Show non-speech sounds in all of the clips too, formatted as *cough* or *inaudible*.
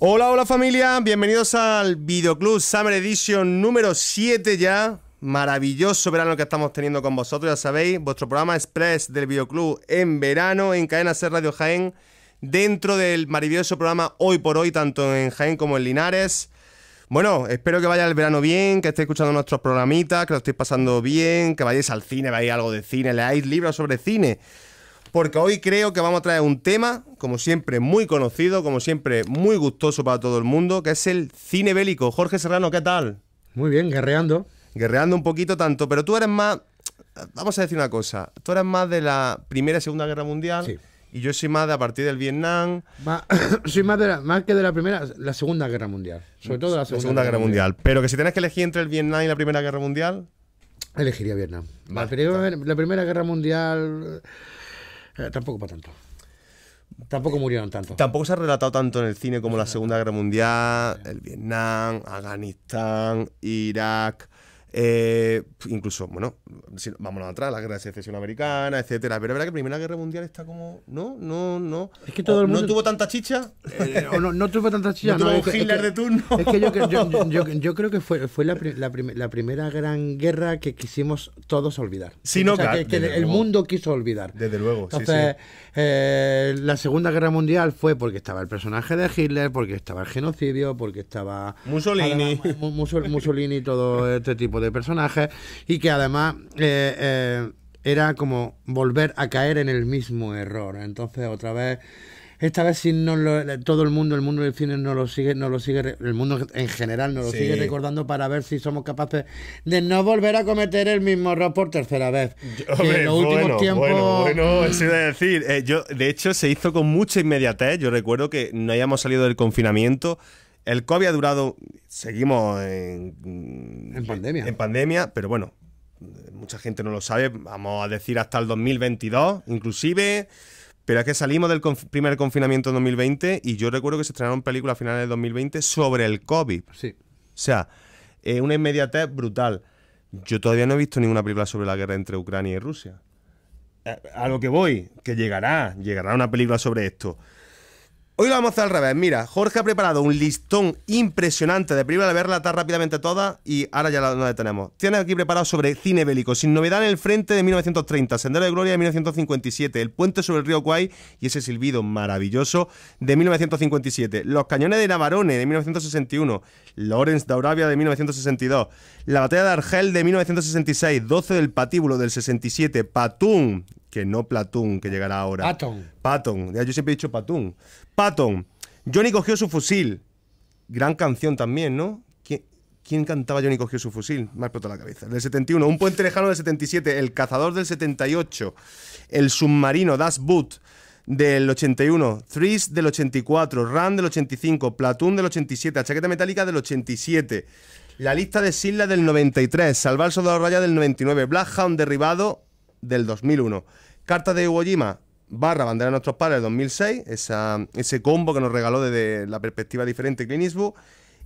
Hola, hola familia, bienvenidos al Videoclub Summer Edition número 7 ya. Maravilloso verano que estamos teniendo con vosotros, ya sabéis, vuestro programa Express del Videoclub en verano en Cadena Ser Radio Jaén, dentro del maravilloso programa Hoy por Hoy, tanto en Jaén como en Linares. Bueno, espero que vaya el verano bien, que estéis escuchando nuestros programitas, que lo estéis pasando bien, que vayáis al cine, veáis algo de cine, leáis libros sobre cine. Porque hoy creo que vamos a traer un tema como siempre muy conocido, como siempre muy gustoso para todo el mundo, que es el cine bélico. Jorge Serrano, ¿qué tal? Muy bien, guerreando. Guerreando un poquito tanto, pero tú eres más, vamos a decir una cosa, tú eres más de la Primera y Segunda Guerra Mundial. Y yo soy más de a partir del Vietnam. *coughs* soy más, de más que de la primera, la Segunda Guerra Mundial. Sobre todo la Segunda, Guerra, mundial. Pero que si tenés que elegir entre el Vietnam y la Primera Guerra Mundial. Elegiría Vietnam. la, primera, Guerra Mundial. Eh, tampoco para tanto. Tampoco murieron tanto. Tampoco se ha relatado tanto en el cine como la Segunda Guerra Mundial, el Vietnam, Afganistán, Irak. Eh, incluso, bueno, vamos vámonos atrás, la guerra de secesión americana, etcétera. Pero es verdad que la Primera Guerra Mundial está como. No, no, no. Es que todo el mundo. ¿No tuvo tanta chicha? Eh, no, tuvo tanta chicha. *laughs* No, no Hitler de turno. Es que yo, *laughs* creo que fue, fue la, primera gran guerra que quisimos todos olvidar. Sí, que, el mundo quiso olvidar. Desde luego, eh, la Segunda Guerra Mundial fue porque estaba el personaje de Hitler, porque estaba el genocidio, porque estaba. Mussolini. Mussolini y todo este tipo de personajes y que además eh, eh, era como volver a caer en el mismo error. Entonces, otra vez esta vez si no lo, todo el mundo, el mundo del cine no lo sigue, no lo sigue, el mundo en general no lo sigue recordando para ver si somos capaces de no volver a cometer el mismo error por tercera vez. en Bueno, decir. yo, de hecho, se hizo con mucha inmediatez. Yo recuerdo que no hayamos salido del confinamiento. El COVID ha durado, seguimos en, pandemia. en pandemia, pero bueno, mucha gente no lo sabe, vamos a decir hasta el 2022 inclusive, pero es que salimos del primer confinamiento en 2020 y yo recuerdo que se estrenaron películas a finales de 2020 sobre el COVID. Sí. O sea, una inmediatez brutal. Yo todavía no he visto ninguna película sobre la guerra entre Ucrania y Rusia. a lo que voy, que llegará, llegará una película sobre esto. Hoy lo vamos a hacer al revés. Mira, Jorge ha preparado un listón impresionante de primera verla, tan rápidamente toda y ahora ya la tenemos. Tiene aquí preparado sobre cine bélico, Sin Novedad en el Frente de 1930, Sendero de Gloria de 1957, El Puente sobre el Río Guay y ese silbido maravilloso de 1957, Los Cañones de Navarone de 1961, Lawrence de de 1962, La Batalla de Argel de 1966, 12 del Patíbulo del 67, Patún no Platón, que llegará ahora. Patón, yo siempre he dicho Patón. Patón, Johnny cogió su fusil. Gran canción también, ¿no? ¿Quién cantaba Johnny cogió su fusil? Me ha explotado la cabeza. Del 71. Un puente lejano del 77. El cazador del 78. El submarino Das Boot del 81, Threes del 84, Run del 85, Platón del 87, Chaqueta Metálica del 87, La Lista de Silla del 93, Salvar Soldado Raya del 99, Blackhound derribado del 2001. Carta de Iwo Jima barra Bandera de Nuestros Padres 2006, ese combo que nos regaló desde la perspectiva diferente Clint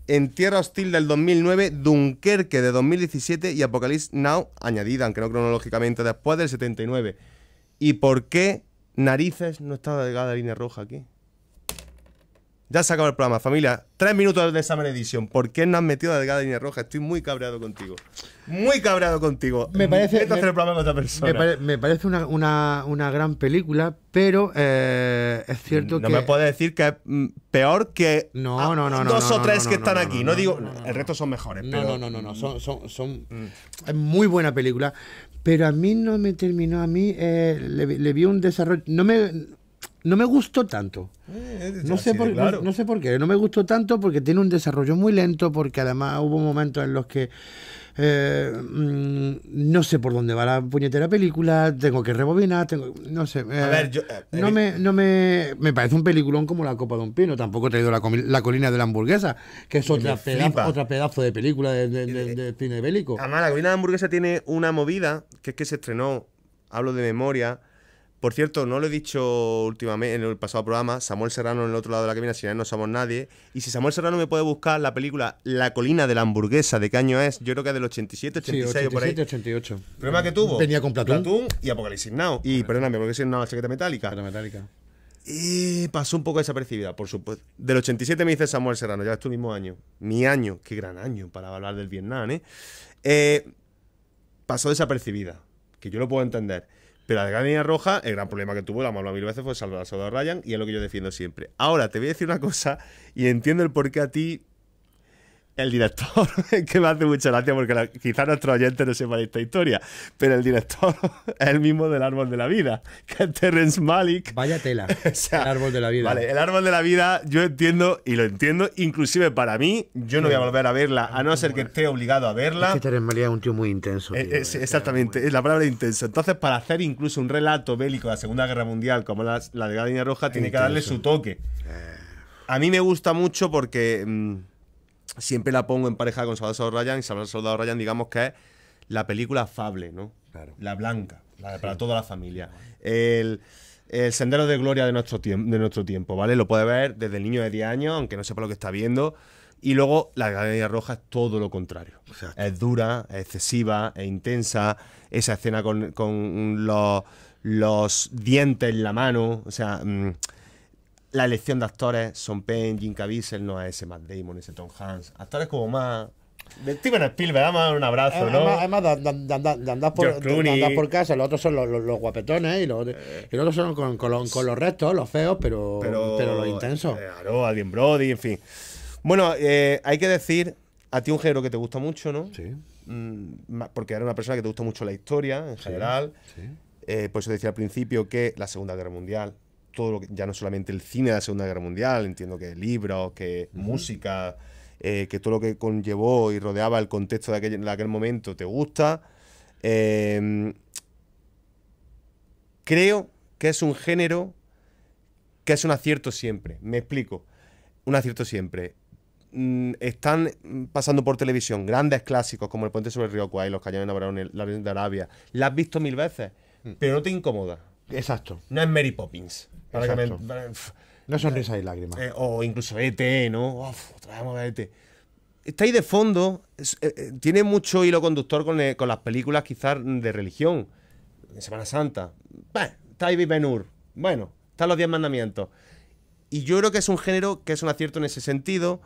En Tierra Hostil del 2009, Dunkerque de 2017 y Apocalypse Now, añadida, aunque no cronológicamente, después del 79. ¿Y por qué narices no está delgada línea roja aquí? Ya se acabó el programa, familia. Tres minutos de esa Edition. ¿Por qué no has metido a Delgada Línea Roja? Estoy muy cabreado contigo. Muy cabreado contigo. Me parece. Me, hacer el programa con otra persona. Me, parece una, gran película, pero eh, es cierto que. No me puedes decir que es mm, peor que. No, no, no, Dos o tres que están aquí. No, digo. el resto son mejores, pero. No, no, no, no. Mm. Son, Es muy buena película, pero a mí no me terminó. A mí eh, le vi un desarrollo. No me no me gustó tanto. Eh, no, sé por, no, sé por qué, no me gustó tanto porque tiene un desarrollo muy lento, porque además hubo momentos en los que eh, mm, no sé por dónde va la puñetera película, tengo que rebobinar, tengo, no sé. a ver, eh, yo, no, me, no me, me parece un peliculón como La Copa de un Pino, tampoco he traído la, colina de la hamburguesa, que es otra, pedazo, otra pedazo de película de, cine bélico. Además, la colina de la hamburguesa tiene una movida, que es que se estrenó, hablo de memoria, por cierto, no lo he dicho últimamente en el pasado programa, Samuel Serrano en el otro lado de la cabina, si no somos nadie. Y si Samuel Serrano me puede buscar la película La colina de la hamburguesa, ¿de qué año es? Yo creo que es del 87, 86 sí, por ahí. 88. problema que tuvo? Venía con Platón. y Apocalipsis Now. Y, perdóname, porque es una chaqueta metálica. metálica. Y pasó un poco desapercibida, por supuesto. Del 87 me dice Samuel Serrano, ya es tu mismo año. Mi año, qué gran año para hablar del Vietnam, ¿eh? eh pasó desapercibida, que yo lo puedo entender. Pero la línea roja, el gran problema que tuvo, la hablado mil veces, fue salvar a Soda Ryan y es lo que yo defiendo siempre. Ahora, te voy a decir una cosa y entiendo el por qué a ti el director, *laughs* que me hace mucha gracia porque quizá nuestro oyente no de esta historia, pero el director *laughs* es el mismo del árbol de la vida, que es Terrence Malik. Vaya tela, *laughs* el árbol de la vida. Vale, el árbol de la vida yo entiendo y lo entiendo, inclusive para mí, yo no voy a volver a verla, a no ser que esté obligado a verla. Es Terrence Malik es un tío muy intenso. Eh, eh, exactamente, es la palabra intenso. Entonces, para hacer incluso un relato bélico de la Segunda Guerra Mundial como la, de Gardina Roja, tiene que darle su toque. Eh. A mí me gusta mucho porque... Mm, siempre la pongo en pareja con Salvador Ryan y Soldado Ryan digamos que es la película fable, ¿no? La blanca, para toda la familia. El, sendero de gloria de nuestro, de nuestro tiempo, ¿vale? Lo puede ver desde el niño de 10 años, aunque no sepa lo que está viendo. Y luego la Galería Roja es todo lo contrario. Es dura, es excesiva, es intensa. Esa escena con, los, los dientes en la mano. O sea, mm, la elección de actores, Son Penn, Jim Caviezel, es ese Matt Damon, ese Tom Hanks, actores como más... Steven Spielberg, dame un abrazo, ¿no? Además, de, andar por, casa, los otros son los, guapetones ¿eh? y los, eh. y los, otros son con, los, restos, los feos, pero, pero, los intensos. Claro, eh, alguien Brody, en fin. Bueno, hay que decir, a ti un género que te gusta mucho, ¿no? Sí. Mm, porque era una persona que te gusta mucho la historia en general. Sí. por eso decía al principio que la Segunda Guerra Mundial todo lo que, ya no solamente el cine de la Segunda Guerra Mundial, entiendo que libros, que música, eh, que todo lo que conllevó y rodeaba el contexto de aquel, aquel momento te gusta. Em, creo que es un género que es un acierto siempre. Me explico. Un acierto siempre. Mm, están pasando por televisión grandes clásicos como El Puente sobre el Río Kwai, Los Cañones de Arabia. La has visto mil veces, mm. pero no te incomoda Exacto. No es Mary Poppins. Para no y lágrimas. Eh, o incluso ET, ¿no? Uf, traemos a ET. E está ahí de fondo, eh, eh, tiene mucho hilo conductor con, con las películas quizás de religión. En Semana Santa. está ahí Benur. Bueno, están los Diez Mandamientos. Y yo creo que es un género que es un acierto en ese sentido.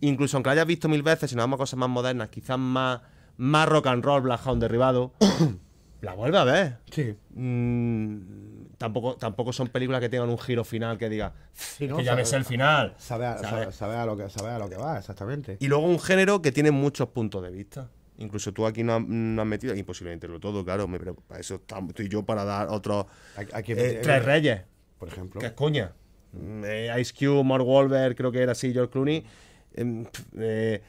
Incluso aunque lo hayas visto mil veces, si nos vamos a cosas más modernas, quizás más, más rock and roll, Blackhound derribado. *coughs* La vuelve a ver. Sí. Mm, tampoco, tampoco son películas que tengan un giro final que diga que ya ves el final. Sabe a, lo que, sabe lo que va, exactamente. Y luego un género que tiene muchos puntos de vista. Incluso tú aquí no, has, metido, imposiblemente, lo todo, claro, pero para eso estoy yo para dar otros. Eh, tres Reyes. Por ejemplo. Qué coña. Mm, eh, Ice Cube, Mark Wolver, creo que era así, George Clooney. Em, eh,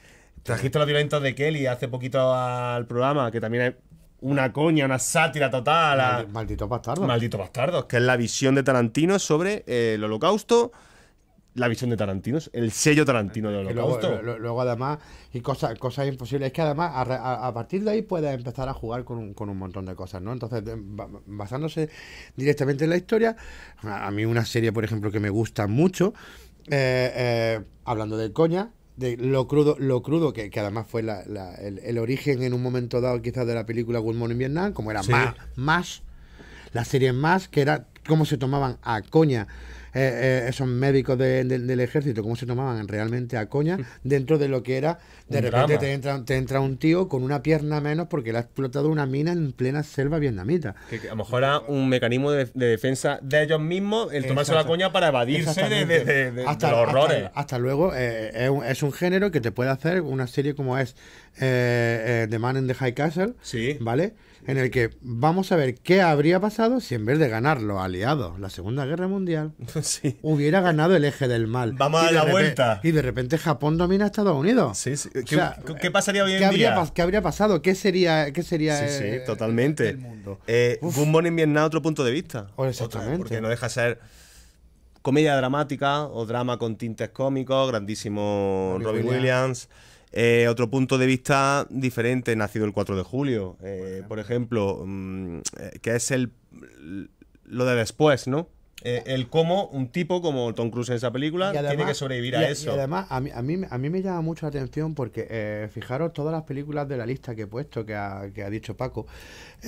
Trajiste los violentos de Kelly hace poquito al programa, que también una coña, una sátira total. maldito Malditos bastardos. Malditos bastardos, que es la visión de Tarantino sobre eh, el holocausto. La visión de Tarantino, el sello Tarantino del holocausto. Luego, además, y cosas, cosas imposibles. Es que además, a, partir de ahí puedes empezar a jugar con un, montón de cosas, ¿no? Entonces, basándose directamente en la historia, a, mí una serie, por ejemplo, que me gusta mucho, eh, eh, hablando de coña, lo crudo, lo crudo que, además fue el, origen en un momento dado quizás de la película Good Morning Vietnam, como era más, más, la serie más, que era cómo se tomaban a coña eh, eh, esos médicos del ejército, cómo se tomaban realmente a coña mm. dentro de lo que era, de repente te entra, te entra, un tío con una pierna menos porque le ha explotado una mina en plena selva vietnamita. Que, a lo mejor era un mecanismo de, defensa de ellos mismos, el tomarse la coña para evadirse de, hasta, los horrores. Hasta, luego, eh, es, un, género que te puede hacer una serie como es The Man in the High Castle, sí. ¿vale? en el que vamos a ver qué habría pasado si en vez de ganar los aliados la Segunda Guerra Mundial *laughs* hubiera ganado el eje del mal. Vamos a la vuelta. Y de repente Japón domina a Estados Unidos. Sí, sí. ¿Qué, pasaría hoy día? Habría, ¿Qué habría pasado? ¿Qué sería, qué sería sí, sí, eh, totalmente. el mundo? Eh, en otro punto de vista. Oh, exactamente. porque no deja ser comedia dramática o drama con tintes cómicos, grandísimo Robin, Williams eh, otro punto de vista diferente, nacido el 4 de julio, eh, por ejemplo, mm, eh, que es el lo de después, ¿no? el cómo un tipo como Tom Cruise en esa película tiene que sobrevivir a eso. Y además, a mí, me llama mucho la atención porque, fijaros, todas las películas de la lista que he puesto, que ha, dicho Paco,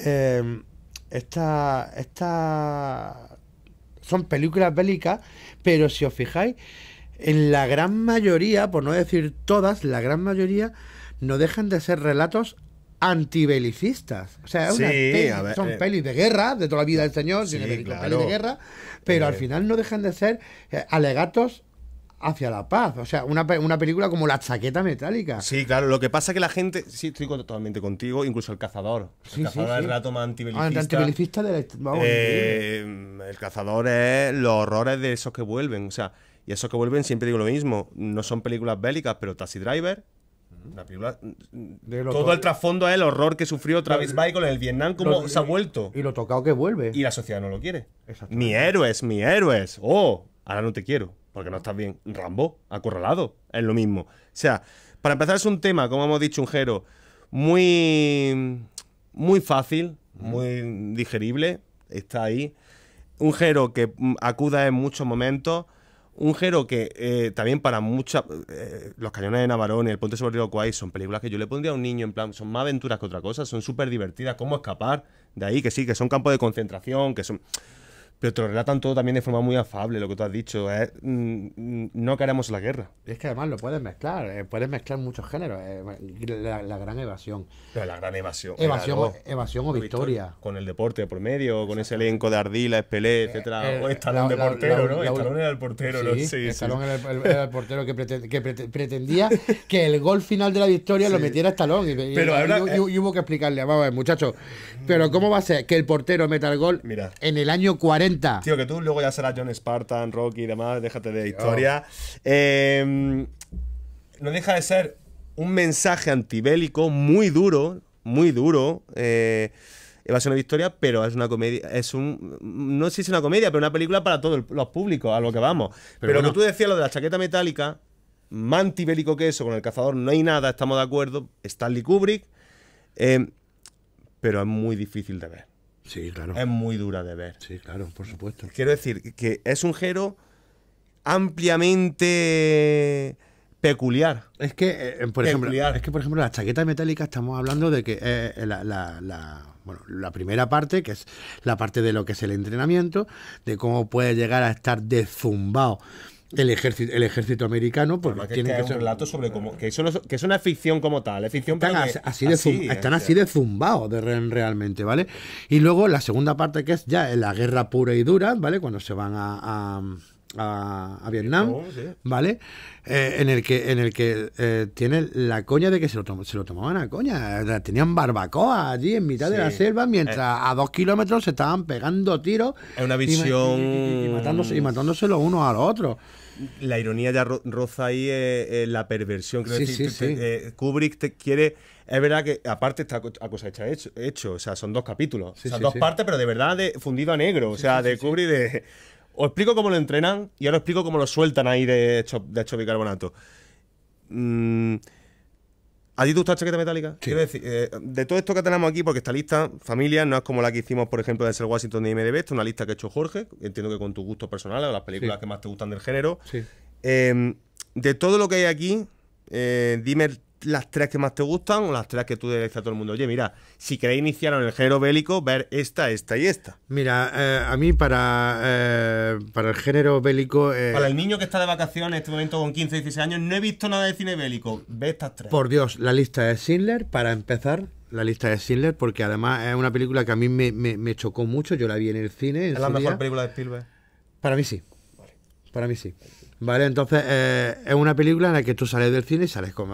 eh, esta, son películas bélicas, pero si os fijáis, en la gran mayoría, por no decir todas, la gran mayoría, no dejan de ser relatos antibelicistas. O sea, son eh. pelis de guerra, de toda la vida del señor, sí, pelis de guerra, pero al eh. final no dejan de ser eh, alegatos hacia la paz. O sea, una, una, película como La chaqueta metálica. Sí, claro. Lo que pasa es que la gente. Sí, estoy totalmente contigo, incluso El Cazador. El Cazador es el relato más ah, antibelicista. Antibelicista del. el Cazador es los horrores de esos que vuelven. O sea, y eso que vuelven, siempre digo lo mismo, no son películas bélicas, pero Taxi Driver, la película, todo el trasfondo es el horror que sufrió Travis Bickle en el Vietnam, como se ha vuelto. Y lo tocado que vuelve. Y la sociedad no lo quiere. Mi héroes, mi héroes. Oh, ahora no te quiero, porque no estás bien. Rambo, acorralado, es lo mismo. O sea, para empezar es un tema, como hemos dicho, un jero, muy, muy fácil, muy digerible, está ahí. Un jero que acuda en muchos momentos un gero que eh, también para muchas. Eh, los cañones de y El Ponte sobre el Río son películas que yo le pondría a un niño, en plan, son más aventuras que otra cosa, son súper divertidas, cómo escapar de ahí, que sí, que son campos de concentración, que son. Pero te relatan todo también de forma muy afable, lo que tú has dicho. ¿eh? Mm, mm, no queremos la guerra. Es que además lo puedes mezclar, eh, puedes mezclar muchos géneros. Eh, la, gran evasión. la gran evasión. Evasión, o, victoria. Con el deporte por medio, con ese elenco de Ardila, Espelé, etc o Estalón de portero, ¿no? Estalón era el portero, sí, Estalón Era, el, portero que, pretendía *laughs* que el gol final de la victoria lo metiera Estalón. Y, pero hubo que explicarle, a muchachos, pero ¿cómo va a ser que el portero meta el gol en el año 40? Tío, que tú luego ya serás John Spartan, Rocky y demás, déjate de historia. Oh. Em, no deja de ser un mensaje antibélico muy duro, muy duro. Eh, Evasión de historia, pero es una comedia, es un, no sé si es una comedia, pero una película para todos los públicos, a lo que vamos. Pero, lo que tú decías, lo de la chaqueta metálica, más antibélico que eso, con el cazador no hay nada, estamos de acuerdo, Stanley Kubrick, em, pero es muy difícil de ver. Es muy dura de ver. Sí, claro, por supuesto. Quiero decir que es un gero ampliamente eh, eh, peculiar. Es que, por ejemplo, es que por ejemplo las chaquetas metálicas estamos hablando de que eh, la, primera parte, que es la parte de lo que es el entrenamiento, de cómo puede llegar a estar deszumbado el ejército, el ejército americano, pues tienen que, hacer relato sobre cómo, que, eso es una ficción como tal, ficción están así, de de zumbados realmente, ¿vale? Y luego la segunda parte que es ya la guerra pura y dura, ¿vale? Cuando se van a, a Vietnam, ¿vale? Eh, en el que, en el que eh, tiene la coña de que se lo, se tomaban a coña. Tenían barbacoa allí en mitad de la selva, mientras eh. a dos kilómetros se estaban pegando tiros. Es una visión. Y, y matándose los unos a los la ironía ya roza ahí eh, eh, la perversión. Eh, Kubrick te quiere. Es verdad que, aparte, está a cosa hecha hecho, O sea, son dos capítulos. son dos partes, pero de verdad fundido a negro. o sea, de Kubrick de. Os explico cómo lo entrenan y ahora os explico cómo lo sueltan ahí de hecho, bicarbonato. Mmm ¿A ti te chaqueta metálica? Quiero decir, eh, de todo esto que tenemos aquí, porque esta lista, familia, no es como la que hicimos, por ejemplo, de Ser Washington de IMDB, esta es una lista que ha hecho Jorge, entiendo que con tus gustos personales las películas que más te gustan del género. Sí. Eh, de todo lo que hay aquí, eh, dime las tres que más te gustan o las tres que tú le dices a todo el mundo, oye, mira, si queréis iniciar en el género bélico, ver esta, esta y esta. Mira, eh, a mí para, eh, para el género bélico... Eh, para el niño que está de vacaciones en este momento con 15, 16 años, no he visto nada de cine bélico, ve estas tres. Por Dios, la lista de Schindler, para empezar, la lista de Schindler, porque además es una película que a mí me, me, chocó mucho, yo la vi en el cine. ¿Es la mejor película de Spielberg? Para mí sí, para mí sí. ¿Vale? Entonces, eh, es una película en la que tú sales del cine y sales con,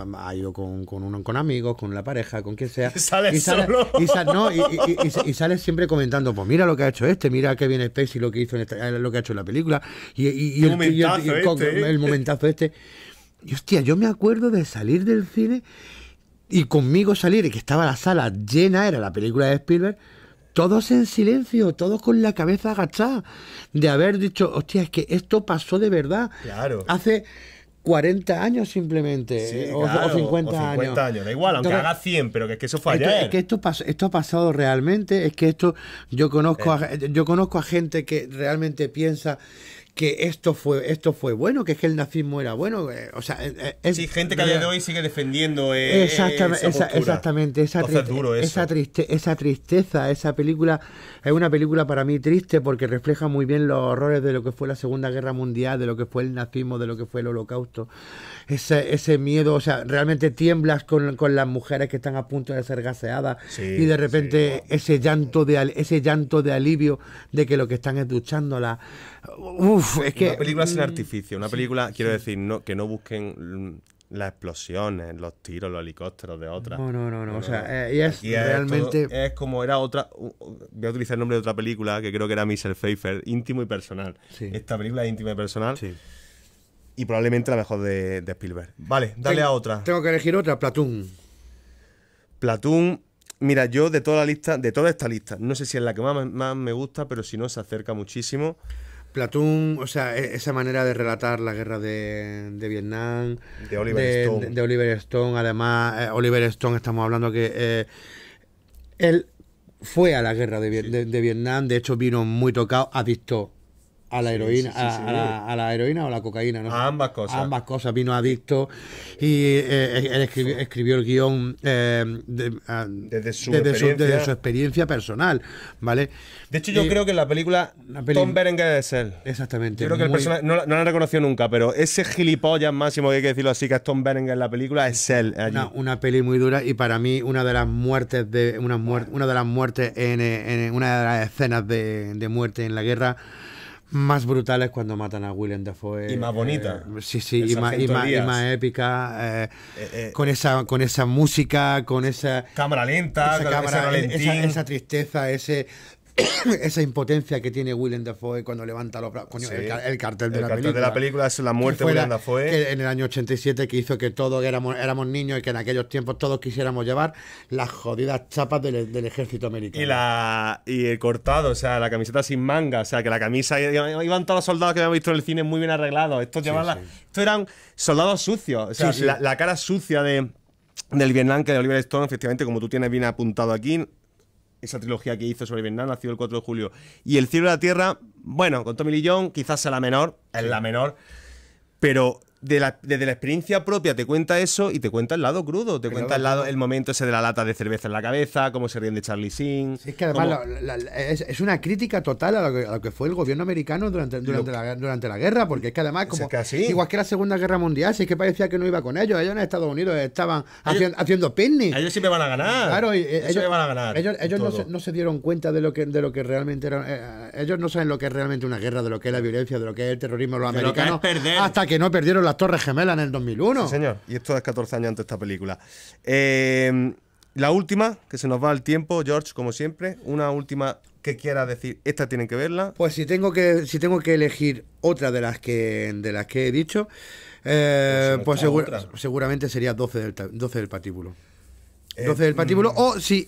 con, uno, con amigos, con la pareja, con quien sea. *laughs* Y sales, solo. Y, sales siempre comentando, pues mira lo que ha hecho este, mira qué bien Spacey lo que hizo eh, lo que ha hecho en la película. Y, el, momentazo este. ¿eh? el, momentazo este. Y hostia, yo me acuerdo de salir del cine y conmigo salir, y que estaba la sala llena, era la película de Spielberg todos en silencio, todos con la cabeza agachada, de haber dicho, hostia, es que esto pasó de verdad. Claro. Hace 40 años simplemente, sí, eh, o, 50 o, 50 años. da igual, aunque haga 100, pero que es que eso fue ayer. Es que ¿eh? esto, esto ha pasado realmente, es que esto, yo conozco, eh. yo conozco a gente que realmente piensa que esto fue esto fue bueno, que es que el nazismo era bueno, eh, o sea, eh, eh, es, sí, gente que a día de hoy sigue defendiendo exactamente, esa, triste, esa tristeza, esa película es una película para mí triste porque refleja muy bien los horrores de lo que fue la Segunda Guerra Mundial, de lo que fue el nazismo, de lo que fue el Holocausto. Ese, ese miedo, o sea, realmente tiemblas con, las mujeres que están a punto de ser gaseadas y de repente ese llanto de ese llanto de alivio de que lo que están es duchándola. Uf, *laughs* una película sin mm, artificio, una película, quiero decir, no, que no busquen las explosiones, los tiros, los helicópteros de otras. No, no, no, no. o sea, eh, es realmente. Es, como era otra. voy a utilizar el nombre de otra película que creo que era Mr. Pfeiffer, íntimo y personal. Esta película es íntima y personal. Y probablemente la mejor de, Spielberg. Vale, dale a otra. Tengo que elegir otra, Platoon. Platoon. Mira, yo de toda la lista, de toda esta lista, no sé si es la que más me gusta, pero si no, se acerca muchísimo. Platón, o sea, e-, esa manera de relatar la guerra de, Vietnam. De Oliver Stone. De, Oliver Stone, además, eh, Oliver Stone, estamos hablando que eh, él fue a la guerra de, Vietnam, de hecho vino muy tocado, adicto a la heroína, a, la, heroína o la cocaína, ¿no? A ambas cosas. ambas cosas, vino adicto y eh, eh, él escribió, el guión eh, ah, desde, su desde, su, experiencia personal, ¿vale? De hecho, yo creo que en la película, Tom Berenger es él. Exactamente. no, la lo nunca, pero ese gilipollas máximo que hay que decirlo así, que es Tom Berenger en la película, es él. Una, una, peli muy dura y para mí una de las muertes de una, una de las muertes en, en, una de las escenas de, de muerte en la guerra más brutales cuando matan a William Dafoe. Y más eh, bonita. sí, sí, y más, y y, más, épica. Eh, eh, con, esa, con esa música, con esa. Cámara lenta, esa, cámara, e, esa, esa tristeza, ese. *coughs* esa impotencia que tiene Willem Dafoe cuando levanta los brazos. el, cartel, de, la película. es la muerte de Willem Dafoe. Que en el año 87 que hizo que todos éramos, éramos niños y que en aquellos tiempos todos quisiéramos llevar las jodidas chapas del, ejército americano. Y, la, y el cortado, o sea, la camiseta sin manga, o sea, que la camisa. Iban todos los soldados que habíamos visto en el cine muy bien arreglados. Estos, eran soldados sucios, la, cara sucia de del Vietnam que de Oliver Stone, efectivamente, como tú tienes bien apuntado aquí, esa trilogía que hizo sobre Vietnam, nació el 4 de julio. Y El cielo y la tierra, bueno, con Tommy Lee Jones quizás sea la menor, es la menor, pero de la, desde la experiencia propia te cuenta eso y te cuenta el lado crudo, te cuenta el lado el momento ese de la lata de cerveza en la cabeza, cómo se ríen de Charlie Sheen. es que además es, una crítica total a lo, que, fue el gobierno americano durante, durante, la, guerra, porque es que además, como, igual que la Segunda Guerra Mundial, si es que parecía que no iba con ellos, ellos en Estados Unidos estaban haciendo, haciendo picnic. Ellos siempre van a ganar. Claro, eh, ellos, van a ganar. Ellos, no, se, no, se, dieron cuenta de lo que, de lo que realmente era. Eh, eh, ellos no saben lo que es realmente una guerra, de lo que es la violencia, de lo que es el terrorismo, los americanos. Hasta que no perdieron la las Torres Gemelas en el 2001. señor. Y esto es 14 años antes de esta película. Eh, la última, que se nos va el tiempo, George, como siempre. Una última que quiera decir, esta tienen que verla. Pues si tengo que, si tengo que elegir otra de las que, de las que he dicho, eh, pues, pues seguramente sería 12 del, 12 del patíbulo. 12 eh, del mm. patíbulo. O si,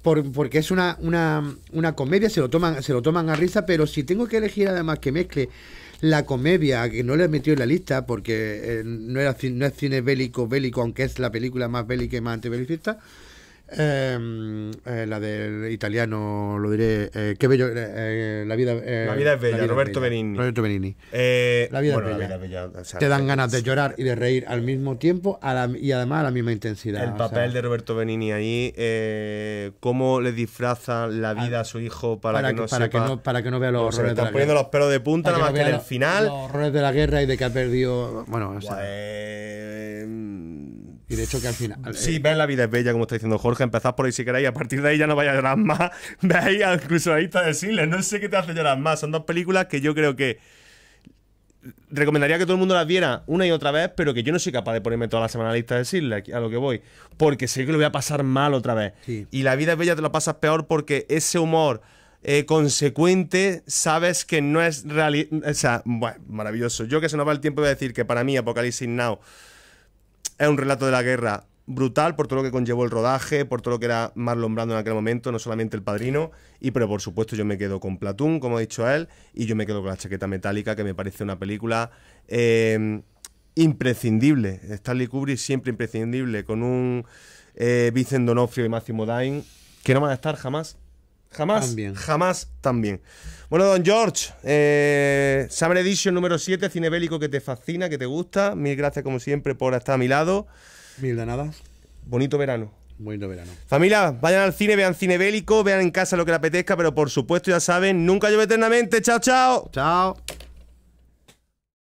porque es una, una, una, comedia, se lo toman, se lo toman a risa, pero si tengo que elegir además que mezcle la comedia, que no le he metido en la lista porque eh, no, era, no es cine bélico, bélico, aunque es la película más bélica y más antibelicista. Em, eh, la del italiano, lo diré. Eh, qué bello. Eh, la, vida, la vida es bella, Roberto Benini Benigni. Roberto Benigni. la vida es bella. Te dan ganas de llorar y de reír al mismo tiempo y además a la misma intensidad. El papel de Roberto Benigni ahí, cómo le disfraza la vida a su hijo para, que, no para para que no vea los horrores. están poniendo los pelos de punta, nada más que, no que en final. Los horrores de la guerra y de que ha perdido. Bueno, o sea, pues, de hecho que al final... Eh, sí, ves la vida es bella, como está diciendo Jorge. Empezad por ahí si queréis. A partir de ahí ya no vayas a llorar más. *laughs* ahí incluso ahí de decirle. No sé qué te hace llorar más. Son dos películas que yo creo que recomendaría que todo el mundo las viera una y otra vez, pero que yo no soy capaz de ponerme toda la semana a la lista de decirle a lo que voy, porque sé que lo voy a pasar mal otra vez. Y la vida es bella te la pasas peor porque ese humor eh, consecuente sabes que no es real, o sea, bueno, maravilloso. Yo que se nos va el tiempo de decir que para mí Apocalipsis Now es un relato de la guerra brutal por todo lo que conllevó el rodaje, por todo lo que era Marlon Brando en aquel momento, no solamente el padrino, y pero por supuesto yo me quedo con Platoon, como ha dicho él, y yo me quedo con la chaqueta metálica, que me parece una película em, imprescindible. Stanley Kubrick siempre imprescindible, con un eh, Vicent Donofrio y Máximo Dain, que no van a estar jamás Jamás, jamás también. Bueno, don George, eh, Summer Edition número 7, cine bélico que te fascina, que te gusta. Mil gracias, como siempre, por estar a mi lado. Mil de nada. Bonito verano. Bonito verano. Familia, vayan al cine, vean cine bélico, vean en casa lo que les apetezca, pero por supuesto, ya saben, nunca llueve eternamente. Chao, chao. Chao.